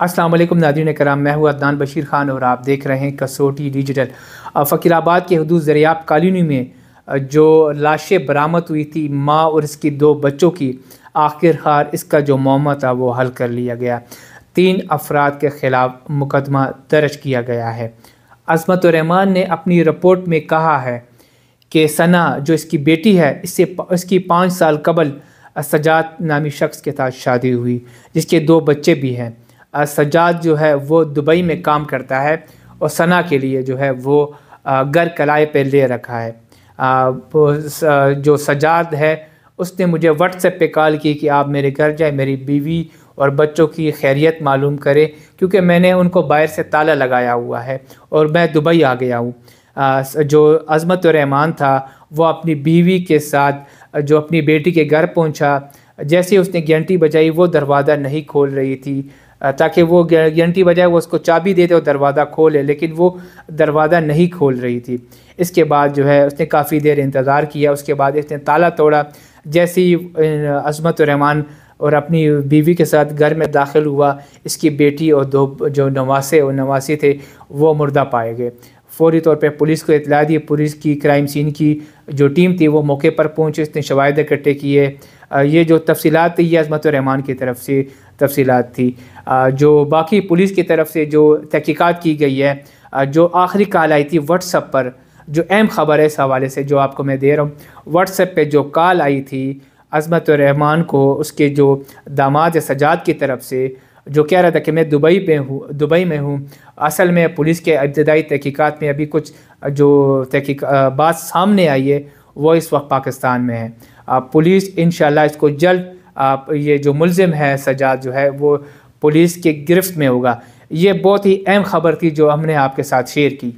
Aslam Nadreen कराम मैं हूँ अदनान बशीर खान और आप देख रहे हैं कसोटी डिजिटल फ़कीराबाद के हदूद जरियाब कॉलोनी में जो लाशें बरामद हुई थी माँ और इसकी दो बच्चों की आखिरकार इसका जो मामा था वो हल कर लिया गया तीन अफराद के ख़िलाफ़ मुकदमा दर्ज किया गया है अजमत रहमान ने अपनी रिपोर्ट में कहा है कि सना जो इसकी बेटी है इससे इसकी पाँच साल कबल सजात नामी शख्स के साथ शादी हुई जिसके दो बच्चे भी हैं सजाद जो है वो दुबई में काम करता है और सना के लिए जो है वो घर कलाए पे ले रखा है जो सजाद है उसने मुझे व्हाट्सएप पे कॉल की कि आप मेरे घर जाए मेरी बीवी और बच्चों की खैरियत मालूम करें क्योंकि मैंने उनको बाहर से ताला लगाया हुआ है और मैं दुबई आ गया हूँ जो अजमत रहमान था वो अपनी बीवी के साथ जो अपनी बेटी के घर पहुँचा जैसे उसने घंटी बजाई वो दरवाज़ा नहीं खोल रही थी ताकि वो घंटी बजाए वो उसको चाबी दे दे और दरवाज़ा खोले लेकिन वो दरवाज़ा नहीं खोल रही थी इसके बाद जो है उसने काफ़ी देर इंतज़ार किया उसके बाद इसने ताला तोड़ा जैसे ही अजमत रहमान और अपनी बीवी के साथ घर में दाखिल हुआ इसकी बेटी और दो जो नवासे और नवासी थे वो मुर्दा पाए गए फौरी तौर पर पुलिस को इतला दी पुलिस की क्राइम सीन की जो टीम थी वो मौके पर पहुंची इसने शवाद इकट्ठे किए ये जो तफसीत थी ये अजमत रहमान की तरफ से तफसीत थी जो बाकी पुलिस की तरफ से जो तहकीक़ात की गई है जो आखिरी कॉल आई थी व्हाट्सअप पर जो अहम ख़बर है इस हवाले से जो आपको मैं दे रहा हूँ व्हाट्सएप पर जो कॉल आई थी अजमत रहमान को उसके जो दामाद सजाद की तरफ से जो कह रहा था कि मैं दुबई पर हूँ दुबई में हूँ असल में पुलिस के इब्तदाई तहकीक़ात में अभी कुछ जो तहकी बात सामने आई है वो इस वक्त पाकिस्तान में है पुलिस इन इसको जल्द आप ये जो मुलिम है सजाद जो है वो पुलिस के गिरफ्त में होगा ये बहुत ही अहम ख़बर थी जो हमने आपके साथ शेयर की